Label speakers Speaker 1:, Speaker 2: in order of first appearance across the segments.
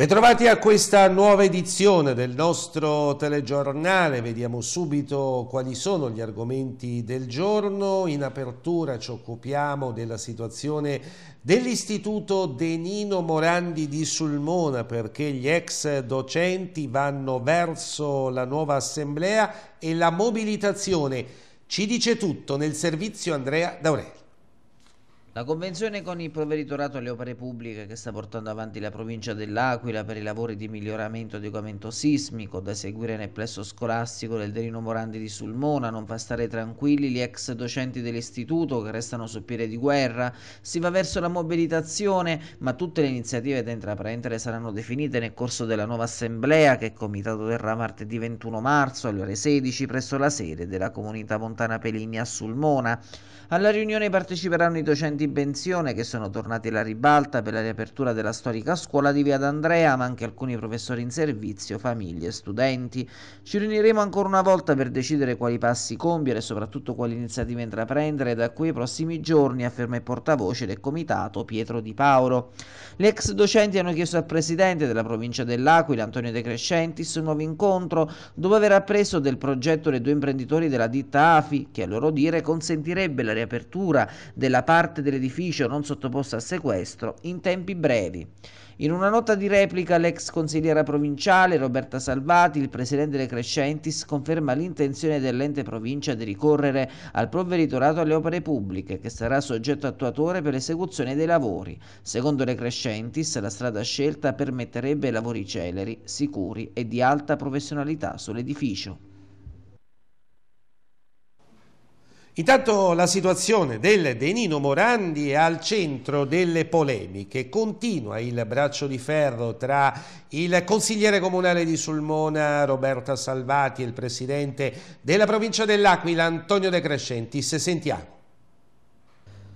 Speaker 1: Bentrovati a questa nuova edizione del nostro telegiornale, vediamo subito quali sono gli argomenti del giorno. In apertura ci occupiamo della situazione dell'Istituto Denino Morandi di Sulmona perché gli ex docenti vanno verso la nuova assemblea e la mobilitazione. Ci dice tutto
Speaker 2: nel servizio Andrea D'Aurelli. La convenzione con il provveditorato alle opere pubbliche che sta portando avanti la provincia dell'Aquila per i lavori di miglioramento e adeguamento sismico da eseguire nel plesso scolastico del Derino Morandi di Sulmona non fa stare tranquilli gli ex docenti dell'istituto che restano su piede di guerra. Si va verso la mobilitazione, ma tutte le iniziative da intraprendere saranno definite nel corso della nuova assemblea che il comitato terrà martedì 21 marzo alle ore 16 presso la sede della comunità montana Peligna a Sulmona. Alla riunione parteciperanno i docenti in pensione che sono tornati alla ribalta per la riapertura della storica scuola di Via d'Andrea, ma anche alcuni professori in servizio, famiglie e studenti. Ci riuniremo ancora una volta per decidere quali passi compiere e soprattutto quali iniziative intraprendere da qui ai prossimi giorni, afferma il portavoce del comitato Pietro Di Paolo. Gli ex docenti hanno chiesto al presidente della provincia dell'Aquila, Antonio De Crescentis, un nuovo incontro dopo aver appreso del progetto dei due imprenditori della ditta AFI, che a loro dire consentirebbe la riapertura della parte dell'edificio non sottoposta a sequestro in tempi brevi. In una nota di replica l'ex consigliera provinciale Roberta Salvati, il presidente delle Crescentis, conferma l'intenzione dell'ente provincia di ricorrere al provveditorato alle opere pubbliche, che sarà soggetto attuatore per l'esecuzione dei lavori. Secondo le Crescentis, la strada scelta permetterebbe lavori celeri, sicuri e di alta professionalità sull'edificio. Intanto la situazione del Denino Morandi è
Speaker 1: al centro delle polemiche. Continua il braccio di ferro tra il consigliere comunale di Sulmona Roberta Salvati e il presidente della provincia dell'Aquila Antonio De Crescenti, se Sentiamo.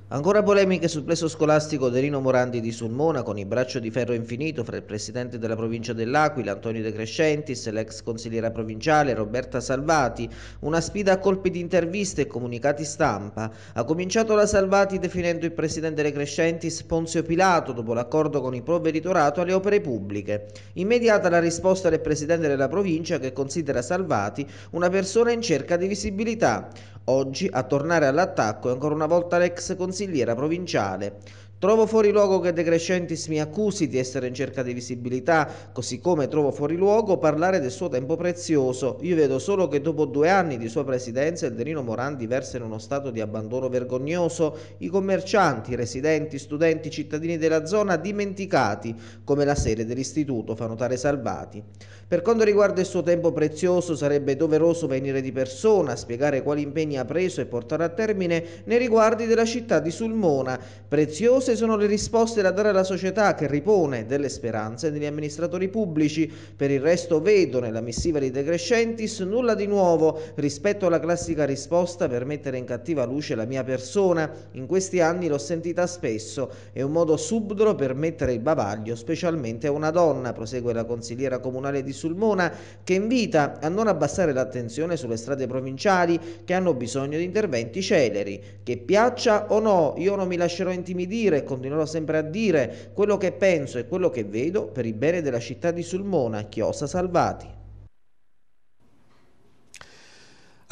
Speaker 2: Ancora polemiche sul plesso scolastico Delino Morandi di Sulmona con il braccio di ferro infinito fra il presidente della provincia dell'Aquila, Antonio De Crescentis, l'ex consigliera provinciale Roberta Salvati, una sfida a colpi di interviste e comunicati stampa. Ha cominciato la Salvati definendo il presidente De Crescentis Ponzio Pilato dopo l'accordo con il provveditorato alle opere pubbliche. Immediata la risposta del presidente della provincia che considera Salvati una persona in cerca di visibilità. Oggi a tornare all'attacco è ancora una volta l'ex consigliere consigliera provinciale. Trovo fuori luogo che De Crescentis mi accusi di essere in cerca di visibilità, così come trovo fuori luogo parlare del suo tempo prezioso. Io vedo solo che dopo due anni di sua presidenza il Denino Morandi versa in uno stato di abbandono vergognoso, i commercianti, residenti, studenti, cittadini della zona dimenticati, come la sede dell'istituto fa notare Salvati. Per quanto riguarda il suo tempo prezioso, sarebbe doveroso venire di persona a spiegare quali impegni ha preso e portare a termine nei riguardi della città di Sulmona. Preziose sono le risposte da dare alla società che ripone delle speranze negli amministratori pubblici. Per il resto vedo nella missiva di De Crescentis nulla di nuovo rispetto alla classica risposta per mettere in cattiva luce la mia persona. In questi anni l'ho sentita spesso. È un modo subdolo per mettere il bavaglio, specialmente a una donna, prosegue la consigliera comunale di Sulmona che invita a non abbassare l'attenzione sulle strade provinciali che hanno bisogno di interventi celeri. Che piaccia o no, io non mi lascerò intimidire e continuerò sempre a dire quello che penso e quello che vedo per il bene della città di Sulmona, Chiosa Salvati.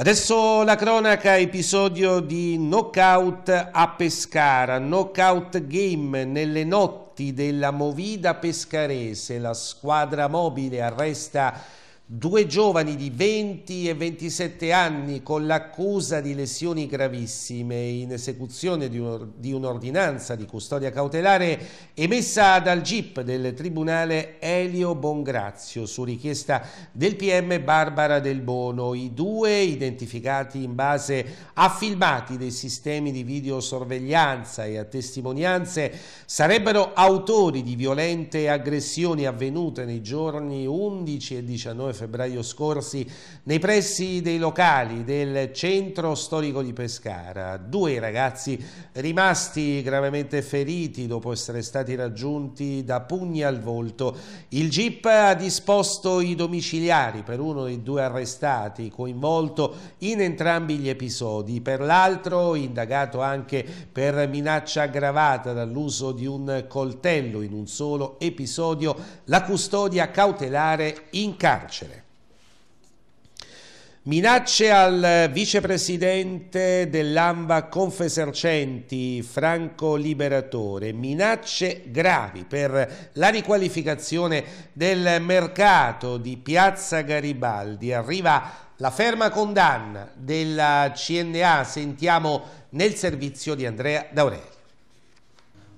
Speaker 1: Adesso la cronaca, episodio di knockout a Pescara, knockout game nelle notti della Movida Pescarese, la squadra mobile arresta due giovani di 20 e 27 anni con l'accusa di lesioni gravissime in esecuzione di, un'ordinanza di custodia cautelare emessa dal GIP del Tribunale Elio Bongrazio su richiesta del PM Barbara Del Bono. I due, identificati in base a filmati dei sistemi di videosorveglianza e a testimonianze, sarebbero autori di violente aggressioni avvenute nei giorni 11 e 19 febbraio febbraio scorsi nei pressi dei locali del centro storico di Pescara. Due ragazzi rimasti gravemente feriti dopo essere stati raggiunti da pugni al volto. Il GIP ha disposto i domiciliari per uno dei due arrestati coinvolto in entrambi gli episodi, per l'altro indagato anche per minaccia aggravata dall'uso di un coltello in un solo episodio la custodia cautelare in carcere. Minacce al vicepresidente dell'AMBA Confesercenti, Franco Liberatore, minacce gravi per la riqualificazione del mercato di Piazza Garibaldi. Arriva la ferma condanna
Speaker 2: della CNA, sentiamo nel servizio di Andrea D'Aurea.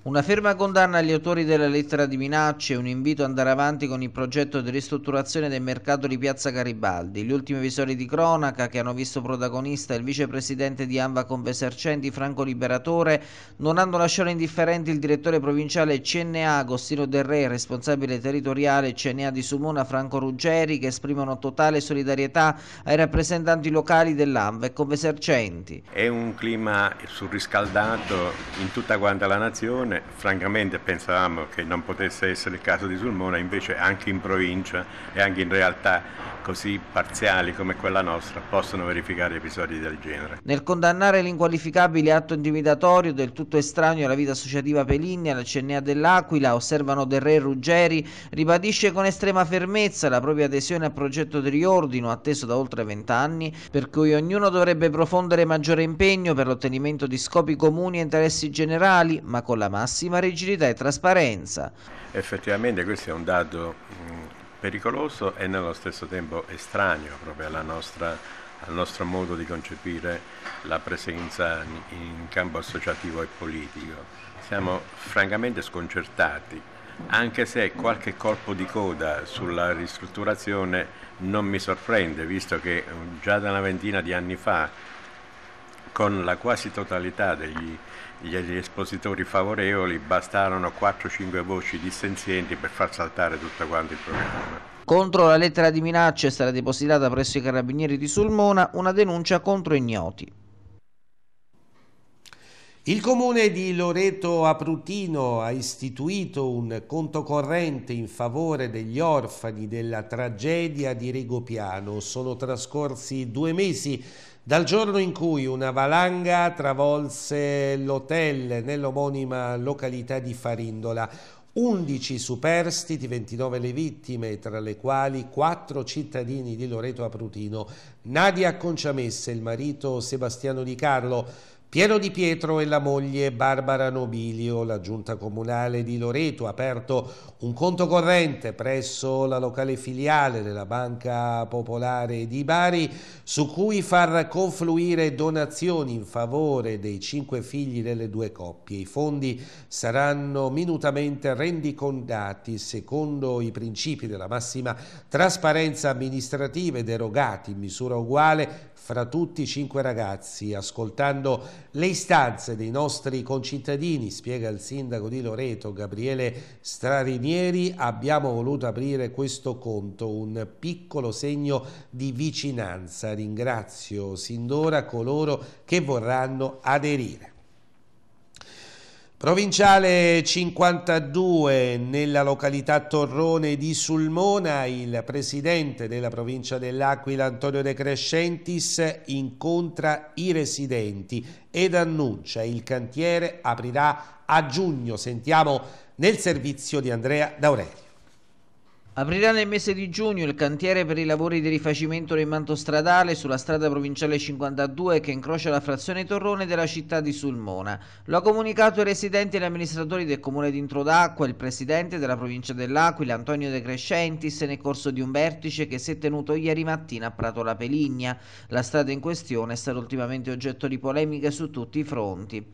Speaker 2: Una ferma condanna agli autori della lettera di minacce e un invito ad andare avanti con il progetto di ristrutturazione del mercato di Piazza Garibaldi. Gli ultimi episodi di cronaca che hanno visto protagonista il vicepresidente di Anva Convesercenti Franco Liberatore non hanno lasciato indifferenti il direttore provinciale CNA Agostino Del Re, e responsabile territoriale CNA di Sumona Franco Ruggeri che esprimono totale solidarietà ai rappresentanti locali dell'Anva e Convesercenti.
Speaker 3: È un clima surriscaldato in tutta quanta la nazione Sulmone, francamente pensavamo che non potesse essere il caso di Sulmone, invece anche in provincia e anche in realtà così parziali come quella nostra possono verificare episodi del genere.
Speaker 2: Nel condannare l'inqualificabile atto intimidatorio del tutto estraneo alla vita associativa Peligna, la CNA dell'Aquila, osservano Del Re Ruggeri, ribadisce con estrema fermezza la propria adesione al progetto di riordino atteso da oltre vent'anni, per cui ognuno dovrebbe profondere maggiore impegno per l'ottenimento di scopi comuni e interessi generali, ma con la mano massima rigidità e trasparenza.
Speaker 3: Effettivamente questo è un dato mm, pericoloso e nello stesso tempo estraneo proprio nostra, al nostro modo di concepire la presenza in campo associativo e politico. Siamo francamente sconcertati anche se qualche colpo di coda sulla ristrutturazione non mi sorprende, visto che già da una ventina di anni fa con la quasi totalità degli, degli espositori favorevoli bastarono 4-5 voci dissenzienti per far saltare tutto quanto il programma.
Speaker 2: Contro la lettera di minaccia è stata depositata presso i carabinieri di Sulmona una denuncia contro ignoti. Il comune di Loreto
Speaker 1: Aprutino ha istituito un conto corrente in favore degli orfani della tragedia di Rigopiano. Sono trascorsi due mesi dal giorno in cui una valanga travolse l'hotel nell'omonima località di Farindola, 11 superstiti, 29 le vittime, tra le quali 4 cittadini di Loreto Aprutino, Nadia Conciamesse, il marito Sebastiano Di Carlo, Piero Di Pietro e la moglie Barbara Nobilio, la giunta comunale di Loreto ha aperto un conto corrente presso la locale filiale della Banca Popolare di Bari su cui far confluire donazioni in favore dei cinque figli delle due coppie. I fondi saranno minutamente rendicondati secondo i principi della massima trasparenza amministrativa ed erogati in misura uguale fra tutti i cinque ragazzi, ascoltando le istanze dei nostri concittadini, spiega il sindaco di Loreto Gabriele Strarinieri, abbiamo voluto aprire questo conto, un piccolo segno di vicinanza. Ringrazio sin d'ora coloro che vorranno aderire. Provinciale 52 nella località Torrone di Sulmona il presidente della provincia dell'Aquila Antonio De Crescentis incontra i residenti ed annuncia il cantiere aprirà a
Speaker 2: giugno. Sentiamo nel servizio di Andrea Daurelli. Aprirà nel mese di giugno il cantiere per i lavori di rifacimento del manto stradale sulla strada provinciale 52 che incrocia la frazione Torrone della città di Sulmona. Lo ha comunicato ai residenti e agli amministratori del comune di Introdacqua il presidente della provincia dell'Aquila Antonio De Crescentis nel corso di un vertice che si è tenuto ieri mattina a Prato La Peligna. La strada in questione è stata ultimamente oggetto di polemiche su tutti i fronti.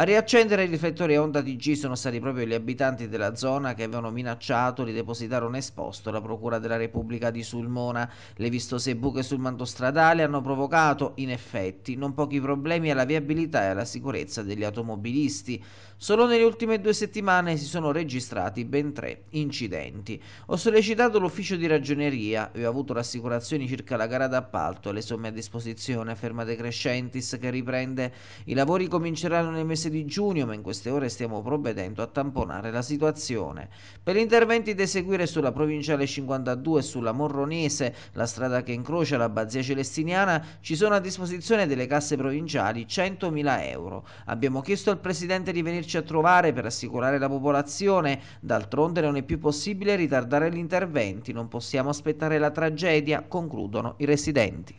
Speaker 2: A riaccendere i riflettori a onda di G sono stati proprio gli abitanti della zona che avevano minacciato di depositare un esposto alla Procura della Repubblica di Sulmona. Le vistose buche sul manto stradale hanno provocato, in effetti, non pochi problemi alla viabilità e alla sicurezza degli automobilisti. Solo nelle ultime due settimane si sono registrati ben tre incidenti. Ho sollecitato l'ufficio di ragioneria e ho avuto rassicurazioni circa la gara d'appalto e le somme a disposizione, afferma De Crescentis che riprende. I lavori cominceranno nel mese di giugno, ma in queste ore stiamo provvedendo a tamponare la situazione. Per gli interventi da eseguire sulla provinciale 52 e sulla Morronese, la strada che incrocia l'abbazia celestiniana, ci sono a disposizione delle casse provinciali 100.000 euro. Abbiamo chiesto al presidente di venirci venirci a trovare per assicurare la popolazione. D'altronde non è più possibile ritardare gli interventi, non possiamo aspettare la tragedia, concludono i residenti.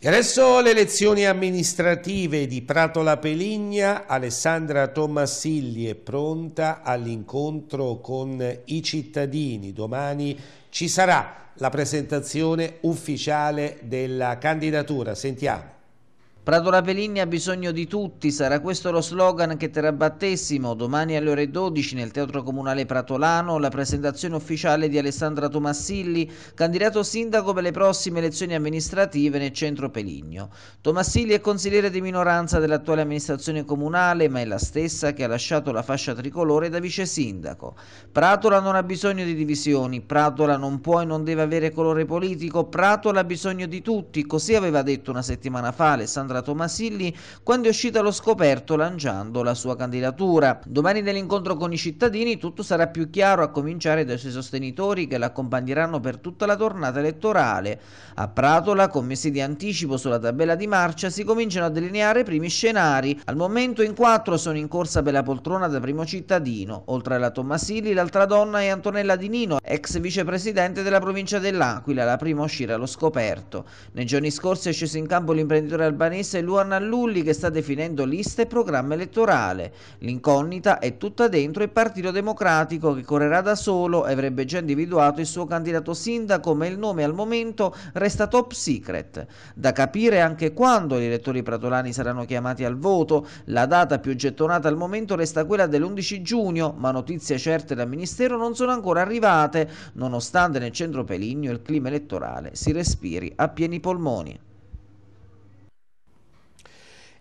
Speaker 2: E adesso le elezioni amministrative di Prato La Peligna,
Speaker 1: Alessandra Tommasilli è pronta all'incontro con i cittadini. Domani ci sarà la presentazione ufficiale della
Speaker 2: candidatura. Sentiamo. Prato Rapelini ha bisogno di tutti, sarà questo lo slogan che terrabattessimo. Domani alle ore 12 nel Teatro Comunale Pratolano la presentazione ufficiale di Alessandra Tomassilli, candidato sindaco per le prossime elezioni amministrative nel centro Peligno. Tomassilli è consigliere di minoranza dell'attuale amministrazione comunale, ma è la stessa che ha lasciato la fascia tricolore da vice sindaco. Pratola non ha bisogno di divisioni, Pratola non può e non deve avere colore politico, Pratola ha bisogno di tutti, così aveva detto una settimana fa Alessandra Sara Tomasilli quando è uscita allo scoperto lanciando la sua candidatura. Domani nell'incontro con i cittadini tutto sarà più chiaro a cominciare dai suoi sostenitori che l'accompagneranno per tutta la tornata elettorale. A Pratola, con mesi di anticipo sulla tabella di marcia, si cominciano a delineare i primi scenari. Al momento in quattro sono in corsa per la poltrona da primo cittadino. Oltre alla Tomasilli, l'altra donna è Antonella Di Nino, ex vicepresidente della provincia dell'Aquila, la prima a uscire allo scoperto. Nei giorni scorsi è sceso in campo l'imprenditore albanese commessa Luana Lulli che sta definendo lista e programma elettorale. L'incognita è tutta dentro il Partito Democratico che correrà da solo e avrebbe già individuato il suo candidato sindaco ma il nome al momento resta top secret. Da capire anche quando gli elettori pratolani saranno chiamati al voto, la data più gettonata al momento resta quella dell'11 giugno ma notizie certe dal Ministero non sono ancora arrivate nonostante nel centro Peligno il clima elettorale si respiri a pieni polmoni.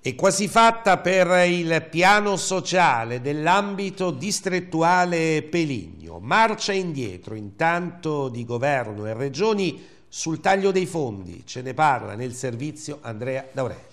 Speaker 2: È quasi fatta per il
Speaker 1: piano sociale dell'ambito distrettuale Peligno. Marcia indietro intanto di governo e regioni sul taglio dei fondi. Ce ne parla
Speaker 2: nel servizio Andrea Daurea.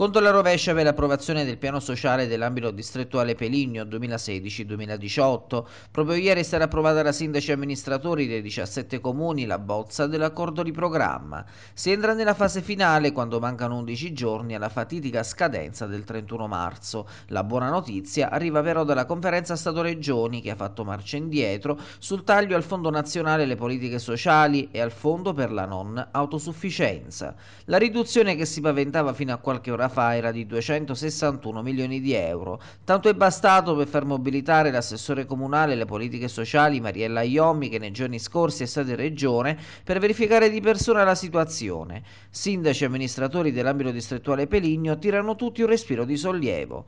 Speaker 2: Conto la rovescia per l'approvazione del piano sociale dell'ambito distrettuale Peligno 2016-2018, proprio ieri è stata approvata da sindaci e amministratori dei 17 comuni la bozza dell'accordo di programma. Si entra nella fase finale quando mancano 11 giorni alla fatidica scadenza del 31 marzo. La buona notizia arriva però dalla conferenza Stato-Regioni che ha fatto marcia indietro sul taglio al Fondo Nazionale le Politiche Sociali e al Fondo per la Non Autosufficienza. La riduzione che si paventava fino a qualche ora fa era di 261 milioni di euro. Tanto è bastato per far mobilitare l'assessore comunale alle politiche sociali Mariella Iommi, che nei giorni scorsi è stata in regione, per verificare di persona la situazione. Sindaci e amministratori dell'ambito distrettuale Peligno tirano tutti un respiro di sollievo.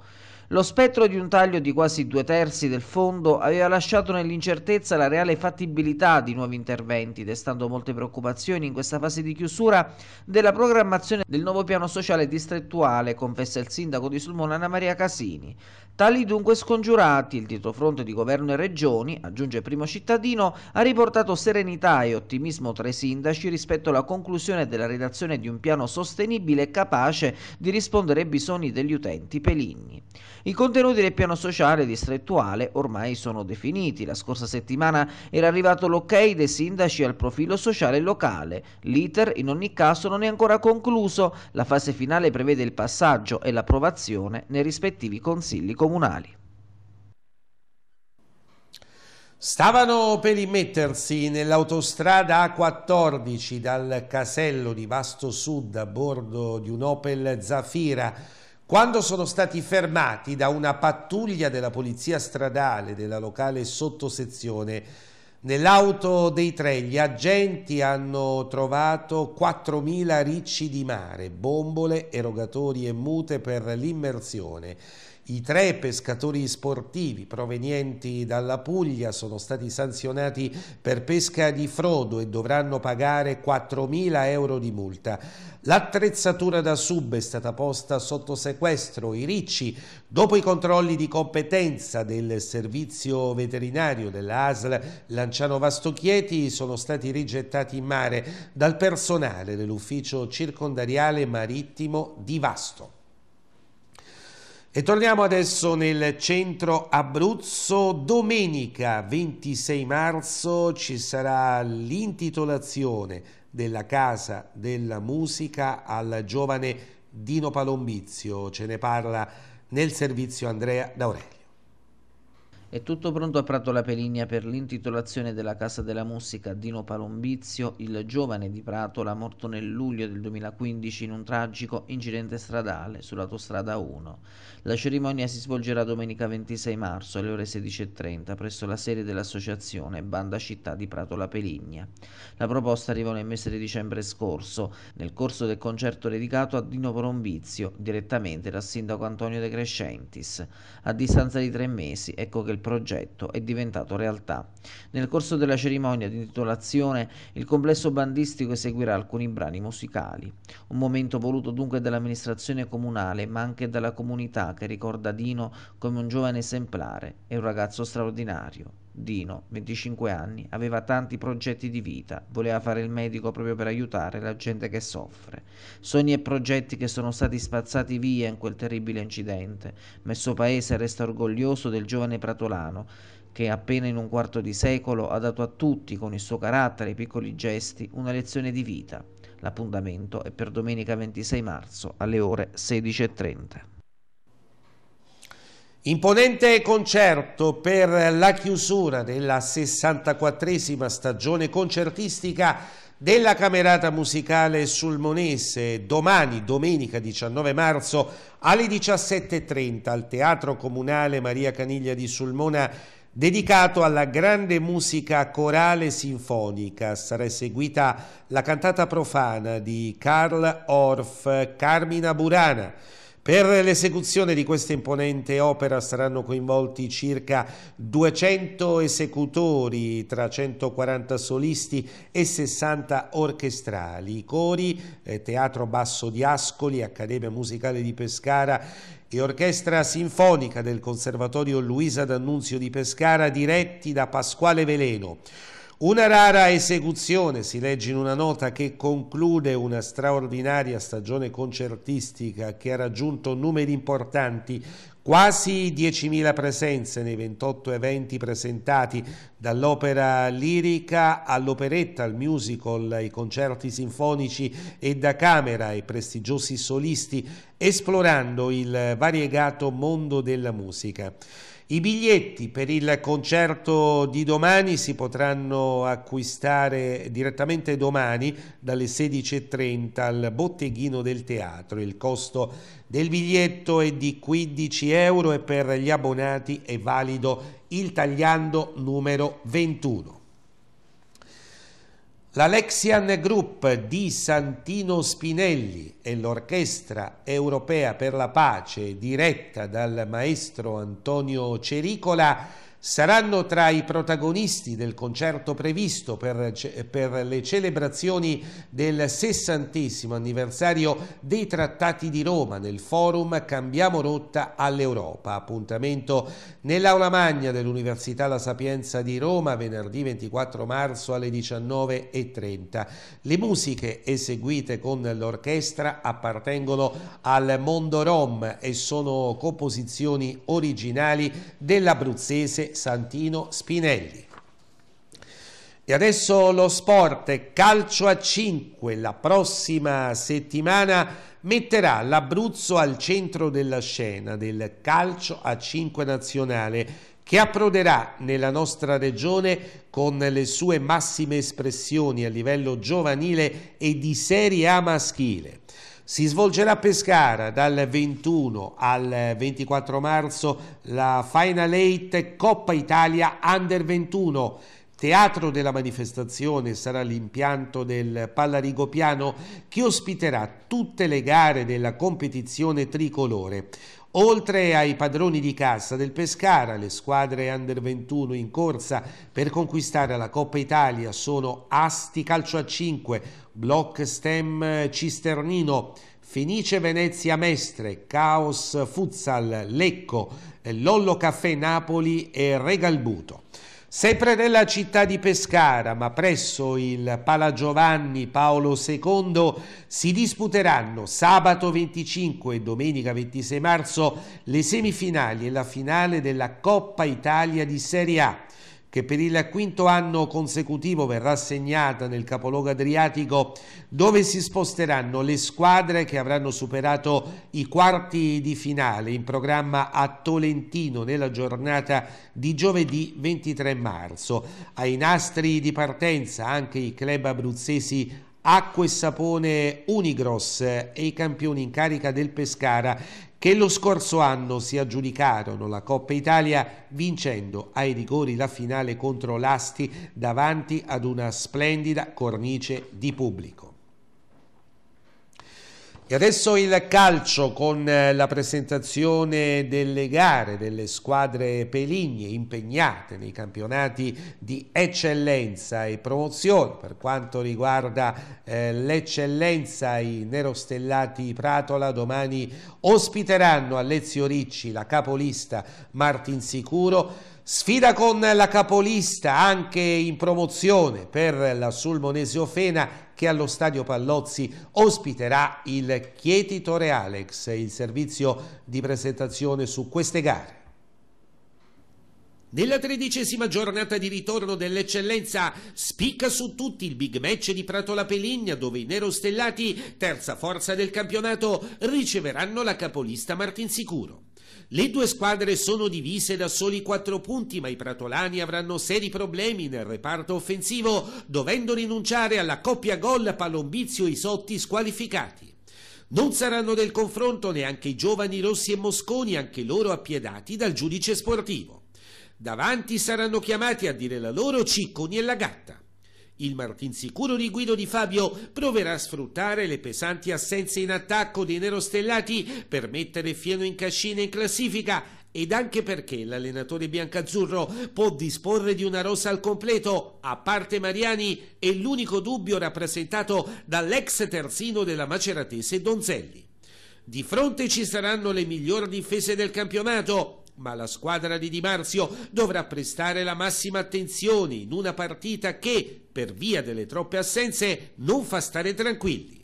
Speaker 2: Lo spettro di un taglio di quasi due terzi del fondo aveva lasciato nell'incertezza la reale fattibilità di nuovi interventi, destando molte preoccupazioni in questa fase di chiusura della programmazione del nuovo piano sociale distrettuale, confessa il sindaco di Sulmona Anna Maria Casini. Tali dunque scongiurati, il dietro fronte di governo e regioni, aggiunge Primo Cittadino, ha riportato serenità e ottimismo tra i sindaci rispetto alla conclusione della redazione di un piano sostenibile e capace di rispondere ai bisogni degli utenti peligni. I contenuti del piano sociale distrettuale ormai sono definiti. La scorsa settimana era arrivato l'ok dei sindaci al profilo sociale locale. L'iter in ogni caso non è ancora concluso. La fase finale prevede il passaggio e l'approvazione nei rispettivi consigli comunali.
Speaker 1: Stavano per immettersi nell'autostrada A14 dal casello di Vasto Sud a bordo di un Opel Zafira quando sono stati fermati da una pattuglia della polizia stradale della locale sottosezione, nell'auto dei tre gli agenti hanno trovato 4.000 ricci di mare, bombole, erogatori e mute per l'immersione i tre pescatori sportivi provenienti dalla Puglia sono stati sanzionati per pesca di frodo e dovranno pagare 4.000 euro di multa. L'attrezzatura da sub è stata posta sotto sequestro. I ricci, dopo i controlli di competenza del servizio veterinario della ASL Lanciano Vastochieti, sono stati rigettati in mare dal personale dell'ufficio circondariale marittimo di Vasto. E torniamo adesso nel centro Abruzzo. Domenica 26 marzo ci sarà l'intitolazione della Casa della Musica al giovane Dino Palombizio. Ce ne parla
Speaker 2: nel servizio Andrea D'Aurelio. È tutto pronto a Prato La Peligna per l'intitolazione della Casa della Musica Dino Palombizio, il giovane di Prato, la morto nel luglio del 2015 in un tragico incidente stradale sull'autostrada 1. La cerimonia si svolgerà domenica 26 marzo alle ore 16.30 presso la sede dell'associazione Banda Città di Prato La Peligna. La proposta arrivò nel mese di dicembre scorso, nel corso del concerto dedicato a Dino Palombizio, direttamente dal sindaco Antonio De Crescentis. A distanza di tre mesi, ecco che il progetto è diventato realtà. Nel corso della cerimonia di intitolazione il complesso bandistico eseguirà alcuni brani musicali. Un momento voluto dunque dall'amministrazione comunale ma anche dalla comunità che ricorda Dino come un giovane esemplare e un ragazzo straordinario. Dino, 25 anni, aveva tanti progetti di vita, voleva fare il medico proprio per aiutare la gente che soffre. Sogni e progetti che sono stati spazzati via in quel terribile incidente, ma il suo paese resta orgoglioso del giovane pratolano che appena in un quarto di secolo ha dato a tutti, con il suo carattere e i piccoli gesti, una lezione di vita. L'appuntamento è per domenica 26 marzo alle ore 16.30. Imponente concerto per la chiusura della
Speaker 1: 64esima stagione concertistica della Camerata Musicale Sulmonese domani, domenica 19 marzo alle 17.30 al Teatro Comunale Maria Caniglia di Sulmona dedicato alla grande musica corale sinfonica. Sarà eseguita la cantata profana di Karl Orff, Carmina Burana. Per l'esecuzione di questa imponente opera saranno coinvolti circa 200 esecutori tra 140 solisti e 60 orchestrali, cori, eh, Teatro Basso di Ascoli, Accademia Musicale di Pescara e Orchestra Sinfonica del Conservatorio Luisa D'Annunzio di Pescara diretti da Pasquale Veleno. Una rara esecuzione, si legge in una nota che conclude una straordinaria stagione concertistica che ha raggiunto numeri importanti, quasi 10.000 presenze nei 28 eventi presentati, dall'opera lirica all'operetta, al musical, ai concerti sinfonici e da camera, ai prestigiosi solisti, esplorando il variegato mondo della musica. I biglietti per il concerto di domani si potranno acquistare direttamente domani dalle 16.30 al botteghino del teatro. Il costo del biglietto è di 15 euro e per gli abbonati è valido il tagliando numero 21. L'Alexian Group di Santino Spinelli e l'Orchestra Europea per la Pace diretta dal maestro Antonio Cericola saranno tra i protagonisti del concerto previsto per, per, le celebrazioni del sessantesimo anniversario dei Trattati di Roma nel forum Cambiamo rotta all'Europa. Appuntamento nell'Aula Magna dell'Università La Sapienza di Roma venerdì 24 marzo alle 19.30. Le musiche eseguite con l'orchestra appartengono al mondo rom e sono composizioni originali dell'abruzzese Santino Spinelli. E adesso lo sport calcio a 5 la prossima settimana metterà l'Abruzzo al centro della scena del calcio a 5 nazionale che approderà nella nostra regione con le sue massime espressioni a livello giovanile e di Serie A maschile. Si svolgerà a Pescara dal 21 al 24 marzo la Final 8 Coppa Italia Under 21. Teatro della manifestazione sarà l'impianto del Pallarigo Piano che ospiterà tutte le gare della competizione tricolore. Oltre ai padroni di cassa del Pescara, le squadre under 21 in corsa per conquistare la Coppa Italia sono Asti Calcio a 5, Block Stem Cisternino, Fenice Venezia Mestre, Caos Futsal Lecco, Lollo Caffè Napoli e Regalbuto. Sempre nella città di Pescara, ma presso il Pala Giovanni Paolo II, si disputeranno sabato 25 e domenica 26 marzo le semifinali e la finale della Coppa Italia di Serie A che per il quinto anno consecutivo verrà assegnata nel capoluogo adriatico dove si sposteranno le squadre che avranno superato i quarti di finale in programma a Tolentino nella giornata di giovedì 23 marzo. Ai nastri di partenza anche i club abruzzesi Acqua e Sapone Unigross e i campioni in carica del Pescara che lo scorso anno si aggiudicarono la Coppa Italia vincendo ai rigori la finale contro l'Asti davanti ad una splendida cornice di pubblico. E adesso il calcio con eh, la presentazione delle gare delle squadre peligne impegnate nei campionati di eccellenza e promozione. Per quanto riguarda eh, l'eccellenza, i nerostellati Pratola domani ospiteranno a Lezio Ricci la capolista Martin Sicuro Sfida con la capolista anche in promozione per la Sulmonesio Fena che allo stadio Pallozzi ospiterà il Chieti Tore Alex, il servizio di presentazione su queste gare. Nella tredicesima giornata di ritorno dell'eccellenza spicca su tutti il big match di Prato La Peligna dove i nerostellati, terza forza del campionato, riceveranno la capolista Martinsicuro. Le due squadre sono divise da soli 4 punti, ma i pratolani avranno seri problemi nel reparto offensivo, dovendo rinunciare alla coppia gol Palombizio Isotti squalificati. Non saranno del confronto neanche i giovani Rossi e Mosconi, anche loro appiedati dal giudice sportivo. Davanti saranno chiamati a dire la loro Cicconi e la Gatta. Il martinsicuro di Guido Di Fabio proverà a sfruttare le pesanti assenze in attacco dei nerostellati per mettere fieno in cascina in classifica ed anche perché l'allenatore biancazzurro può disporre di una rosa al completo, a parte Mariani e l'unico dubbio rappresentato dall'ex terzino della maceratese Donzelli. Di fronte ci saranno le migliori difese del campionato, ma la squadra di Di Marzio dovrà prestare la massima attenzione in una partita che, per via delle troppe assenze, non fa stare tranquilli.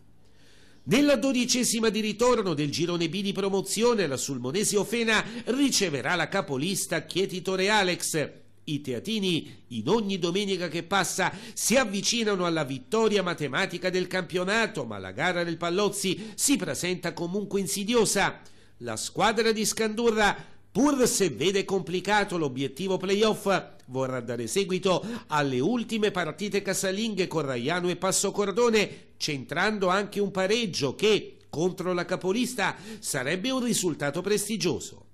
Speaker 1: Nella dodicesima di ritorno del girone B di promozione la Sulmonesi Ofena riceverà la capolista Chietitore Alex. I teatini, in ogni domenica che passa, si avvicinano alla vittoria matematica del campionato, ma la gara del Pallozzi si presenta comunque insidiosa. La squadra di Scandurra pur se vede complicato l'obiettivo playoff, vorrà dare seguito alle ultime partite casalinghe con Raiano e Passo Cordone, centrando anche un pareggio che, contro la capolista, sarebbe un risultato prestigioso.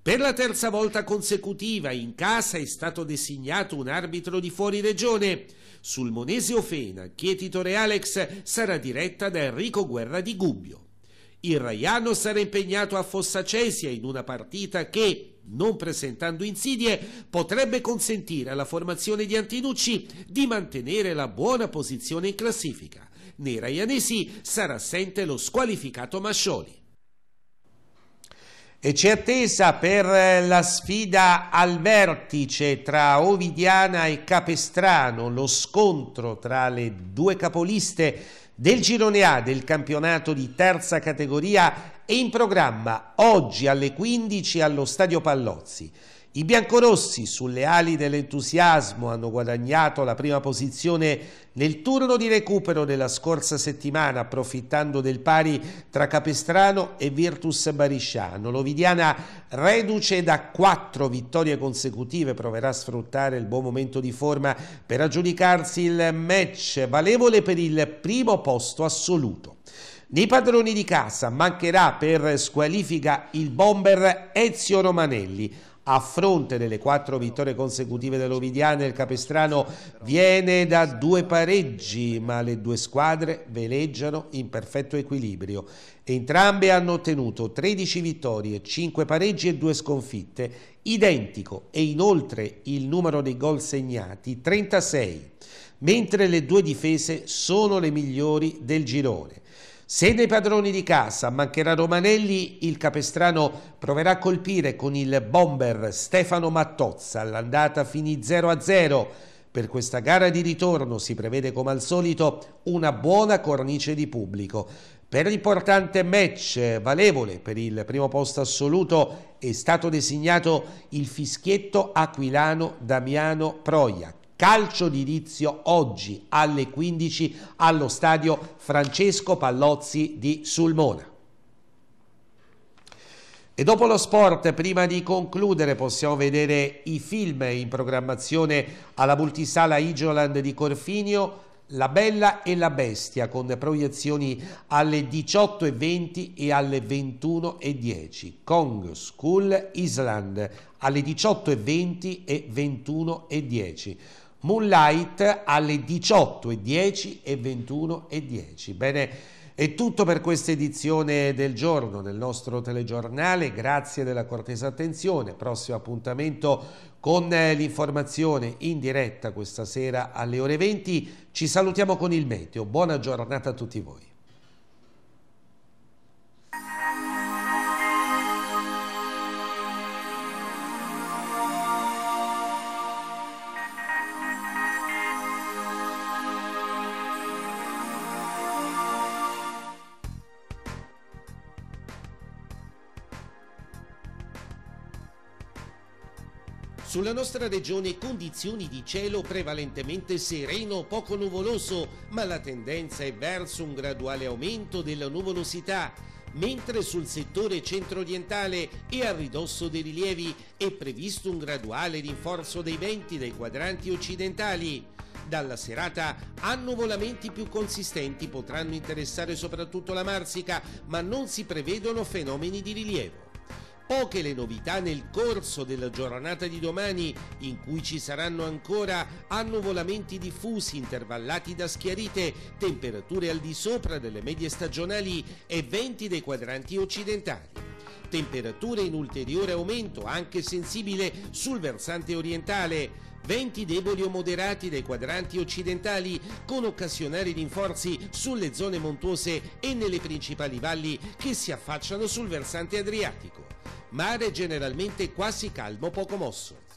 Speaker 1: Per la terza volta consecutiva in casa è stato designato un arbitro di fuori regione. Sul Monesio Fena, Chietitore Alex sarà diretta da Enrico Guerra di Gubbio. Il Raiano sarà impegnato a Fossacesia in una partita che, non presentando insidie, potrebbe consentire alla formazione di Antinucci di mantenere la buona posizione in classifica. Nei raianesi sarà assente lo squalificato Mascioli. E c'è attesa per la sfida al vertice tra Ovidiana e Capestrano, lo scontro tra le due capoliste del girone A del campionato di terza categoria è in programma oggi alle 15 allo Stadio Pallozzi. I biancorossi sulle ali dell'entusiasmo hanno guadagnato la prima posizione nel turno di recupero della scorsa settimana approfittando del pari tra Capestrano e Virtus Barisciano. L'Ovidiana reduce da quattro vittorie consecutive proverà a sfruttare il buon momento di forma per aggiudicarsi il match valevole per il primo posto assoluto. Nei padroni di casa mancherà per squalifica il bomber Ezio Romanelli a fronte delle quattro vittorie consecutive dell'Ovidiana, il Capestrano viene da due pareggi, ma le due squadre veleggiano in perfetto equilibrio. Entrambe hanno ottenuto 13 vittorie, 5 pareggi e 2 sconfitte, identico e inoltre il numero dei gol segnati, 36, mentre le due difese sono le migliori del girone. Se dei padroni di casa mancherà Romanelli, il capestrano proverà a colpire con il bomber Stefano Mattozza. L'andata finì 0-0. Per questa gara di ritorno si prevede come al solito una buona cornice di pubblico. Per l'importante match valevole per il primo posto assoluto è stato designato il fischietto aquilano Damiano Proia, calcio d'inizio oggi alle 15 allo stadio Francesco Pallozzi di Sulmona. E dopo lo sport, prima di concludere, possiamo vedere i film in programmazione alla multisala Igioland di Corfinio, la Bella e la Bestia con proiezioni alle 18.20 e alle 21.10. Kong School Island alle 18.20 e 21.10. Moonlight alle 18.10 e 21 10. Bene, è tutto per questa edizione del giorno del nostro telegiornale, grazie della cortesa attenzione, prossimo appuntamento con l'informazione in diretta questa sera alle ore 20, ci salutiamo con il meteo, buona giornata a tutti voi. Sulla nostra regione condizioni di cielo prevalentemente sereno poco nuvoloso, ma la tendenza è verso un graduale aumento della nuvolosità, mentre sul settore centro-orientale e a ridosso dei rilievi è previsto un graduale rinforzo dei venti dai quadranti occidentali. Dalla serata annuvolamenti più consistenti potranno interessare soprattutto la Marsica, ma non si prevedono fenomeni di rilievo. Poche le novità nel corso della giornata di domani, in cui ci saranno ancora annuvolamenti diffusi intervallati da schiarite, temperature al di sopra delle medie stagionali e venti dei quadranti occidentali. Temperature in ulteriore aumento, anche sensibile, sul versante orientale. Venti deboli o moderati dai quadranti occidentali, con occasionali rinforzi sulle zone montuose e nelle principali valli che si affacciano sul versante adriatico Mare generalmente quasi calmo, poco mosso.